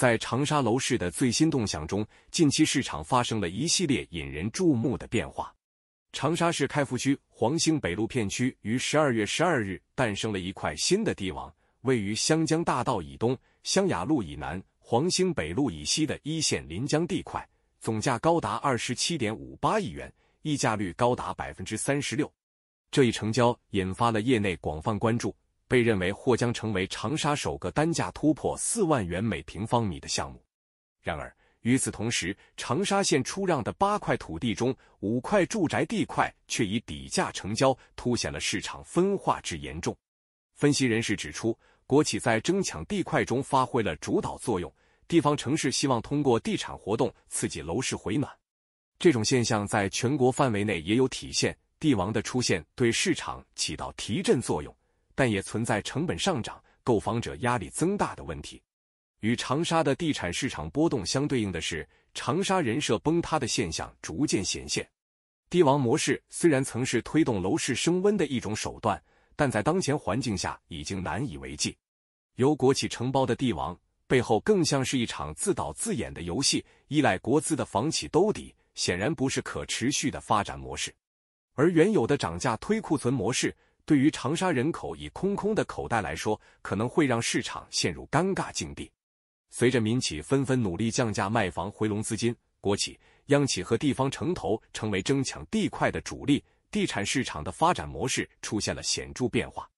在长沙楼市的最新动向中，近期市场发生了一系列引人注目的变化。长沙市开福区黄兴北路片区于十二月十二日诞生了一块新的地王，位于湘江大道以东、湘雅路以南、黄兴北路以西的一线临江地块，总价高达二十七点五八亿元，溢价率高达百分之三十六。这一成交引发了业内广泛关注。被认为或将成为长沙首个单价突破四万元每平方米的项目。然而，与此同时，长沙县出让的八块土地中，五块住宅地块却以底价成交，凸显了市场分化之严重。分析人士指出，国企在争抢地块中发挥了主导作用，地方城市希望通过地产活动刺激楼市回暖。这种现象在全国范围内也有体现，地王的出现对市场起到提振作用。但也存在成本上涨、购房者压力增大的问题。与长沙的地产市场波动相对应的是，长沙人设崩塌的现象逐渐显现。帝王模式虽然曾是推动楼市升温的一种手段，但在当前环境下已经难以为继。由国企承包的帝王背后，更像是一场自导自演的游戏，依赖国资的房企兜底，显然不是可持续的发展模式。而原有的涨价推库存模式。对于长沙人口以空空的口袋来说，可能会让市场陷入尴尬境地。随着民企纷纷努力降价卖房回笼资金，国企、央企和地方城投成为争抢地块的主力，地产市场的发展模式出现了显著变化。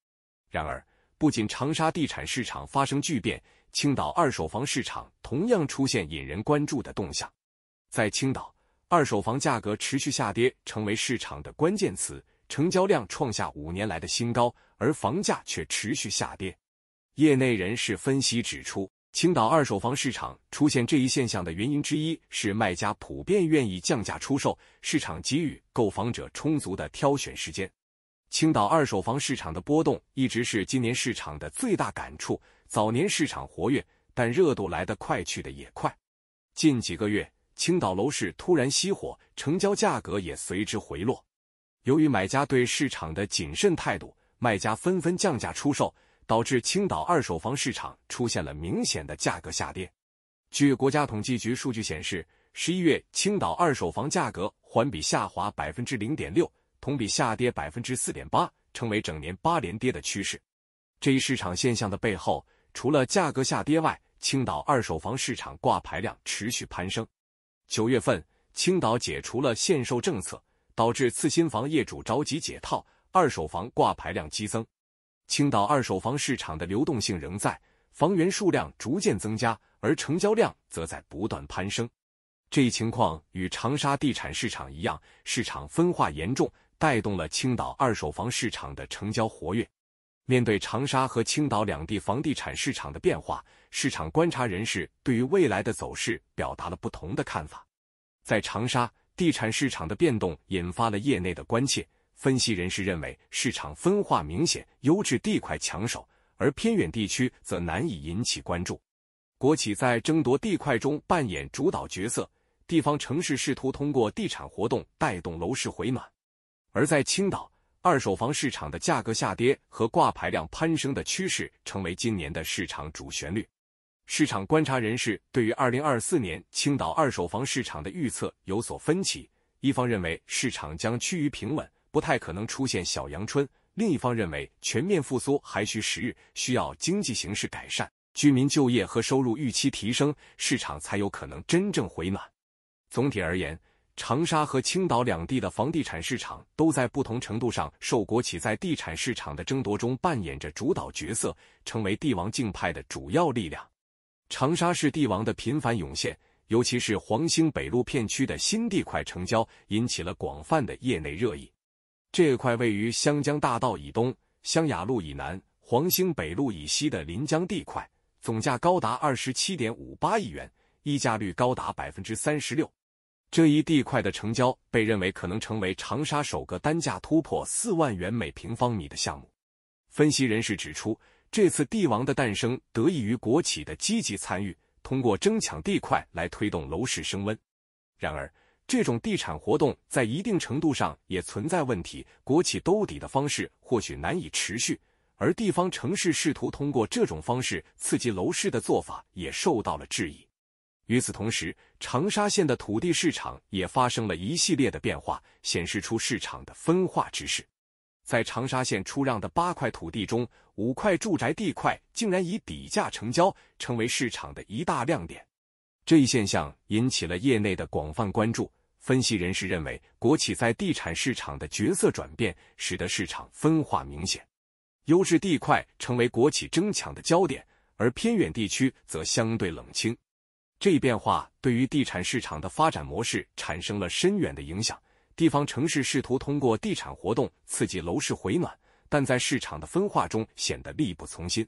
然而，不仅长沙地产市场发生巨变，青岛二手房市场同样出现引人关注的动向。在青岛，二手房价格持续下跌成为市场的关键词。成交量创下五年来的新高，而房价却持续下跌。业内人士分析指出，青岛二手房市场出现这一现象的原因之一是卖家普遍愿意降价出售，市场给予购房者充足的挑选时间。青岛二手房市场的波动一直是今年市场的最大感触。早年市场活跃，但热度来得快，去得也快。近几个月，青岛楼市突然熄火，成交价格也随之回落。由于买家对市场的谨慎态度，卖家纷纷降价出售，导致青岛二手房市场出现了明显的价格下跌。据国家统计局数据显示，十一月青岛二手房价格环比下滑百分之零点六，同比下跌百分之四点八，成为整年八连跌的趋势。这一市场现象的背后，除了价格下跌外，青岛二手房市场挂牌量持续攀升。九月份，青岛解除了限售政策。导致次新房业主着急解套，二手房挂牌量激增。青岛二手房市场的流动性仍在，房源数量逐渐增加，而成交量则在不断攀升。这一情况与长沙地产市场一样，市场分化严重，带动了青岛二手房市场的成交活跃。面对长沙和青岛两地房地产市场的变化，市场观察人士对于未来的走势表达了不同的看法。在长沙。地产市场的变动引发了业内的关切。分析人士认为，市场分化明显，优质地块抢手，而偏远地区则难以引起关注。国企在争夺地块中扮演主导角色，地方城市试图通过地产活动带动楼市回暖。而在青岛，二手房市场的价格下跌和挂牌量攀升的趋势成为今年的市场主旋律。市场观察人士对于二零二四年青岛二手房市场的预测有所分歧，一方认为市场将趋于平稳，不太可能出现小阳春；另一方认为全面复苏还需时日，需要经济形势改善，居民就业和收入预期提升，市场才有可能真正回暖。总体而言，长沙和青岛两地的房地产市场都在不同程度上受国企在地产市场的争夺中扮演着主导角色，成为帝王竞派的主要力量。长沙市地王的频繁涌现，尤其是黄兴北路片区的新地块成交，引起了广泛的业内热议。这块位于湘江大道以东、湘雅路以南、黄兴北路以西的临江地块，总价高达二十七点五八亿元，溢价率高达百分之三十六。这一地块的成交被认为可能成为长沙首个单价突破四万元每平方米的项目。分析人士指出。这次帝王的诞生得益于国企的积极参与，通过争抢地块来推动楼市升温。然而，这种地产活动在一定程度上也存在问题，国企兜底的方式或许难以持续，而地方城市试图通过这种方式刺激楼市的做法也受到了质疑。与此同时，长沙县的土地市场也发生了一系列的变化，显示出市场的分化之势。在长沙县出让的八块土地中，五块住宅地块竟然以底价成交，成为市场的一大亮点。这一现象引起了业内的广泛关注。分析人士认为，国企在地产市场的角色转变，使得市场分化明显，优质地块成为国企争抢的焦点，而偏远地区则相对冷清。这一变化对于地产市场的发展模式产生了深远的影响。地方城市试图通过地产活动刺激楼市回暖，但在市场的分化中显得力不从心。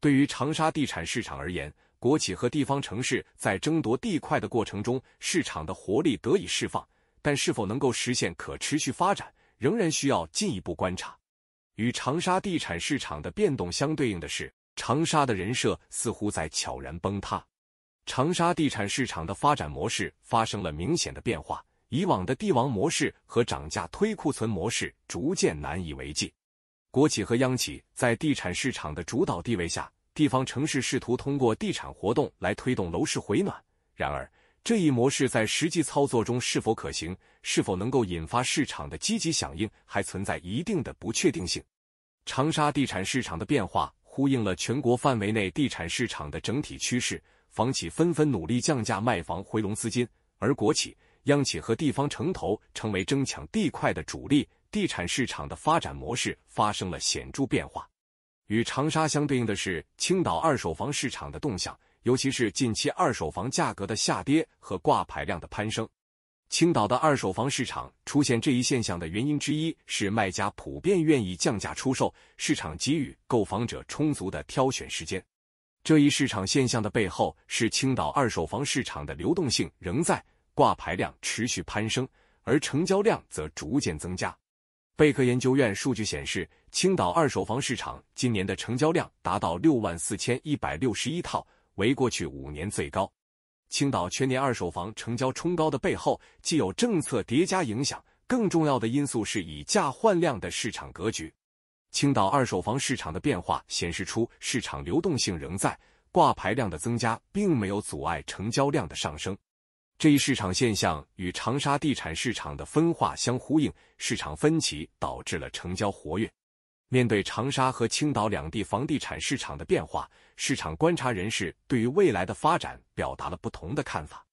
对于长沙地产市场而言，国企和地方城市在争夺地块的过程中，市场的活力得以释放，但是否能够实现可持续发展，仍然需要进一步观察。与长沙地产市场的变动相对应的是，长沙的人设似乎在悄然崩塌。长沙地产市场的发展模式发生了明显的变化。以往的帝王模式和涨价推库存模式逐渐难以为继，国企和央企在地产市场的主导地位下，地方城市试图通过地产活动来推动楼市回暖。然而，这一模式在实际操作中是否可行，是否能够引发市场的积极响应，还存在一定的不确定性。长沙地产市场的变化呼应了全国范围内地产市场的整体趋势，房企纷纷努力降价卖房回笼资金，而国企。央企和地方城投成为争抢地块的主力，地产市场的发展模式发生了显著变化。与长沙相对应的是，青岛二手房市场的动向，尤其是近期二手房价格的下跌和挂牌量的攀升。青岛的二手房市场出现这一现象的原因之一是，卖家普遍愿意降价出售，市场给予购房者充足的挑选时间。这一市场现象的背后是，青岛二手房市场的流动性仍在。挂牌量持续攀升，而成交量则逐渐增加。贝壳研究院数据显示，青岛二手房市场今年的成交量达到六万四千一百六十一套，为过去五年最高。青岛全年二手房成交冲高的背后，既有政策叠加影响，更重要的因素是以价换量的市场格局。青岛二手房市场的变化显示出市场流动性仍在，挂牌量的增加并没有阻碍成交量的上升。这一市场现象与长沙地产市场的分化相呼应，市场分歧导致了成交活跃。面对长沙和青岛两地房地产市场的变化，市场观察人士对于未来的发展表达了不同的看法。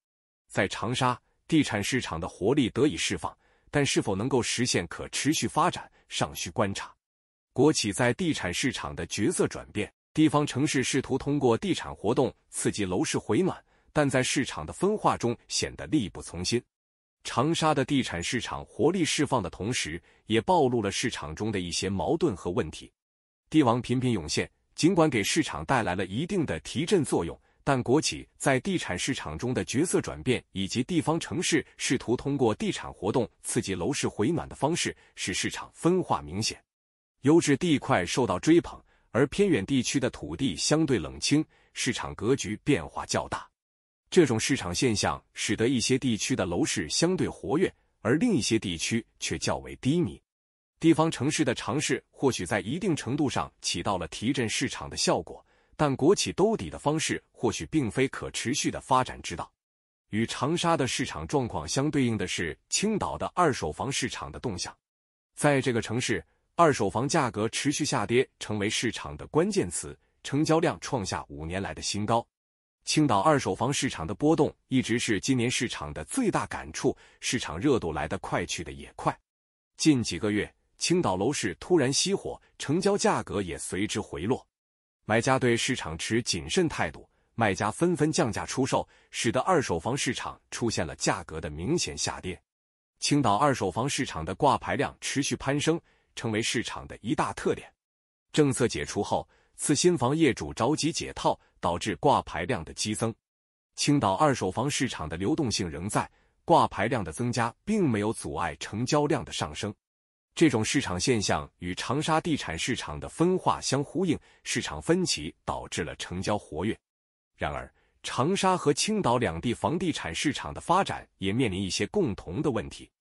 在长沙，地产市场的活力得以释放，但是否能够实现可持续发展尚需观察。国企在地产市场的角色转变，地方城市试图通过地产活动刺激楼市回暖。但在市场的分化中显得力不从心。长沙的地产市场活力释放的同时，也暴露了市场中的一些矛盾和问题。地王频频涌现，尽管给市场带来了一定的提振作用，但国企在地产市场中的角色转变，以及地方城市试图通过地产活动刺激楼市回暖的方式，使市场分化明显。优质地块受到追捧，而偏远地区的土地相对冷清，市场格局变化较大。这种市场现象使得一些地区的楼市相对活跃，而另一些地区却较为低迷。地方城市的尝试或许在一定程度上起到了提振市场的效果，但国企兜底的方式或许并非可持续的发展之道。与长沙的市场状况相对应的是青岛的二手房市场的动向。在这个城市，二手房价格持续下跌成为市场的关键词，成交量创下五年来的新高。青岛二手房市场的波动一直是今年市场的最大感触，市场热度来得快，去得也快。近几个月，青岛楼市突然熄火，成交价格也随之回落，买家对市场持谨慎态度，卖家纷纷降价出售，使得二手房市场出现了价格的明显下跌。青岛二手房市场的挂牌量持续攀升，成为市场的一大特点。政策解除后，次新房业主着急解套。导致挂牌量的激增，青岛二手房市场的流动性仍在，挂牌量的增加并没有阻碍成交量的上升。这种市场现象与长沙地产市场的分化相呼应，市场分歧导致了成交活跃。然而，长沙和青岛两地房地产市场的发展也面临一些共同的问题。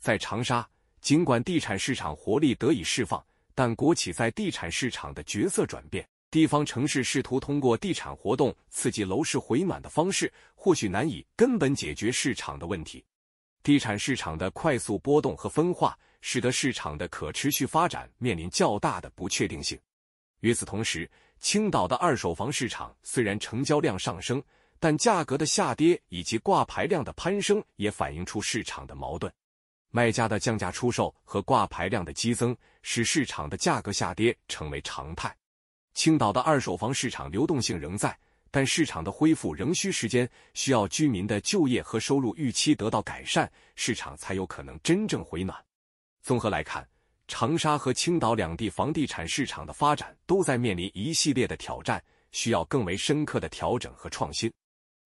在长沙，尽管地产市场活力得以释放，但国企在地产市场的角色转变。地方城市试图通过地产活动刺激楼市回暖的方式，或许难以根本解决市场的问题。地产市场的快速波动和分化，使得市场的可持续发展面临较大的不确定性。与此同时，青岛的二手房市场虽然成交量上升，但价格的下跌以及挂牌量的攀升，也反映出市场的矛盾。卖家的降价出售和挂牌量的激增，使市场的价格下跌成为常态。青岛的二手房市场流动性仍在，但市场的恢复仍需时间，需要居民的就业和收入预期得到改善，市场才有可能真正回暖。综合来看，长沙和青岛两地房地产市场的发展都在面临一系列的挑战，需要更为深刻的调整和创新。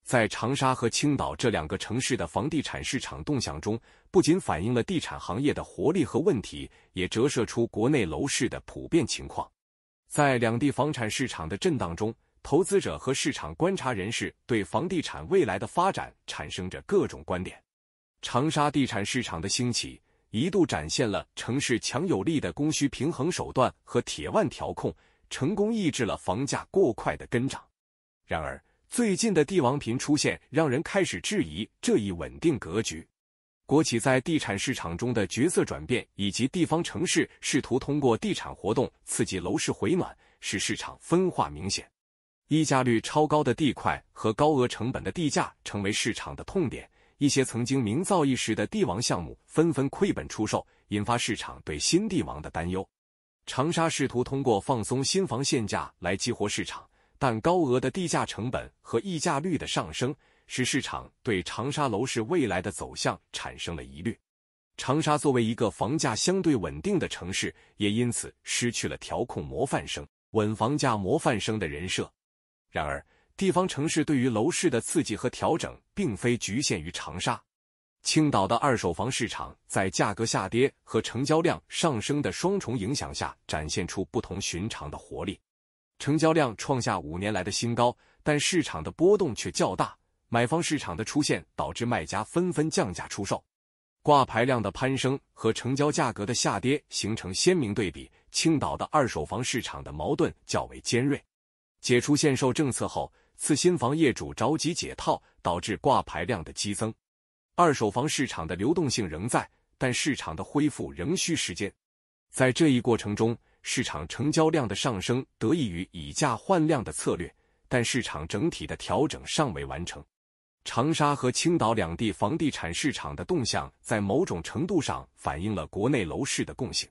在长沙和青岛这两个城市的房地产市场动向中，不仅反映了地产行业的活力和问题，也折射出国内楼市的普遍情况。在两地房产市场的震荡中，投资者和市场观察人士对房地产未来的发展产生着各种观点。长沙地产市场的兴起一度展现了城市强有力的供需平衡手段和铁腕调控，成功抑制了房价过快的跟涨。然而，最近的地王频出现，让人开始质疑这一稳定格局。国企在地产市场中的角色转变，以及地方城市试图通过地产活动刺激楼市回暖，使市场分化明显。溢价率超高的地块和高额成本的地价成为市场的痛点，一些曾经名噪一时的地王项目纷纷亏本出售，引发市场对新地王的担忧。长沙试图通过放松新房限价来激活市场。但高额的地价成本和溢价率的上升，使市场对长沙楼市未来的走向产生了疑虑。长沙作为一个房价相对稳定的城市，也因此失去了调控模范生、稳房价模范生的人设。然而，地方城市对于楼市的刺激和调整，并非局限于长沙。青岛的二手房市场在价格下跌和成交量上升的双重影响下，展现出不同寻常的活力。成交量创下五年来的新高，但市场的波动却较大。买方市场的出现导致卖家纷纷降价出售，挂牌量的攀升和成交价格的下跌形成鲜明对比。青岛的二手房市场的矛盾较为尖锐。解除限售政策后，次新房业主着急解套，导致挂牌量的激增。二手房市场的流动性仍在，但市场的恢复仍需时间。在这一过程中，市场成交量的上升得益于以价换量的策略，但市场整体的调整尚未完成。长沙和青岛两地房地产市场的动向，在某种程度上反映了国内楼市的共性。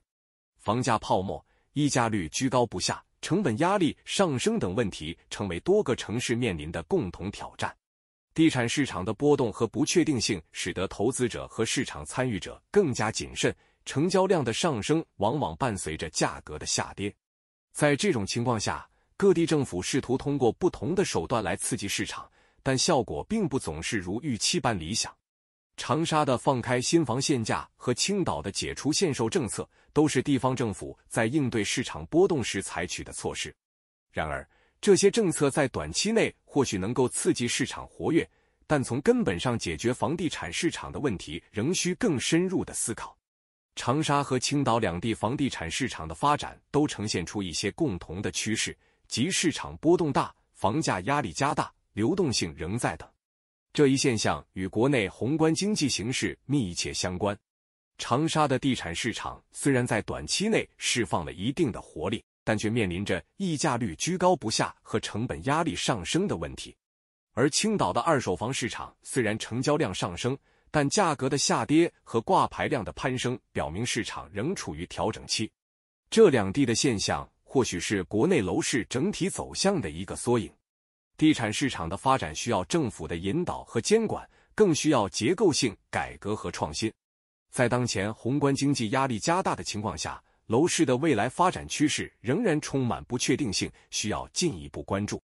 房价泡沫、溢价率居高不下、成本压力上升等问题，成为多个城市面临的共同挑战。地产市场的波动和不确定性，使得投资者和市场参与者更加谨慎。成交量的上升往往伴随着价格的下跌，在这种情况下，各地政府试图通过不同的手段来刺激市场，但效果并不总是如预期般理想。长沙的放开新房限价和青岛的解除限售政策，都是地方政府在应对市场波动时采取的措施。然而，这些政策在短期内或许能够刺激市场活跃，但从根本上解决房地产市场的问题，仍需更深入的思考。长沙和青岛两地房地产市场的发展都呈现出一些共同的趋势，即市场波动大、房价压力加大、流动性仍在等。这一现象与国内宏观经济形势密切相关。长沙的地产市场虽然在短期内释放了一定的活力，但却面临着溢价率居高不下和成本压力上升的问题；而青岛的二手房市场虽然成交量上升。但价格的下跌和挂牌量的攀升表明市场仍处于调整期，这两地的现象或许是国内楼市整体走向的一个缩影。地产市场的发展需要政府的引导和监管，更需要结构性改革和创新。在当前宏观经济压力加大的情况下，楼市的未来发展趋势仍然充满不确定性，需要进一步关注。